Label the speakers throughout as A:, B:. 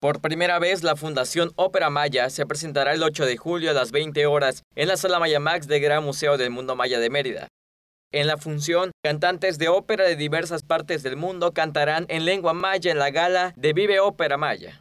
A: Por primera vez, la Fundación Ópera Maya se presentará el 8 de julio a las 20 horas en la Sala Maya Max del Gran Museo del Mundo Maya de Mérida. En la función, cantantes de ópera de diversas partes del mundo cantarán en lengua maya en la gala de Vive Ópera Maya.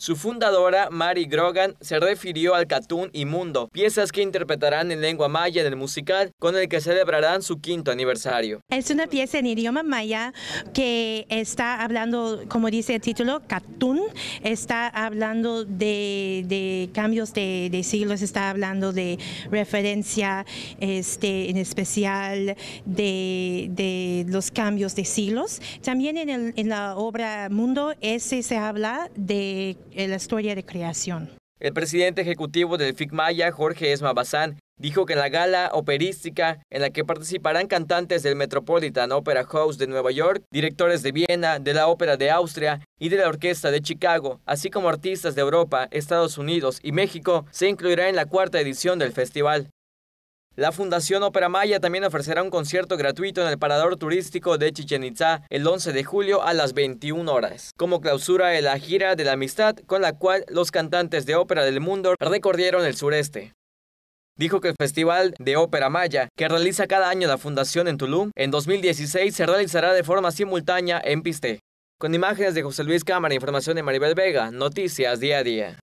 A: Su fundadora, Mary Grogan, se refirió al Catún y Mundo, piezas que interpretarán en lengua maya en el musical con el que celebrarán su quinto aniversario.
B: Es una pieza en idioma maya que está hablando, como dice el título, Catún, está hablando de, cambios de, siglos, está hablando de referencia, este, en especial de los cambios de siglos. También en, la obra Mundo ese se habla de eh, la historia de creación.
A: El presidente ejecutivo del FICMAYA, Jorge Esma Bazán, dijo que en la gala operística en la que participarán cantantes del Metropolitan Opera House de Nueva York, directores de Viena, de la Ópera de Austria y de la Orquesta de Chicago, así como artistas de Europa, Estados Unidos y México, se incluirá en la cuarta edición del festival. La Fundación Ópera Maya también ofrecerá un concierto gratuito en el parador turístico de Chichen Itza el 11 de julio a las 21 horas, como clausura de la gira de la amistad con la cual los cantantes de ópera del mundo recorrieron el sureste. Dijo que el Festival de Ópera Maya, que realiza cada año la Fundación en Tulum, en 2016 se realizará de forma simultánea en Pisté. Con imágenes de José Luis Cámara, información de Maribel Vega, noticias día a día.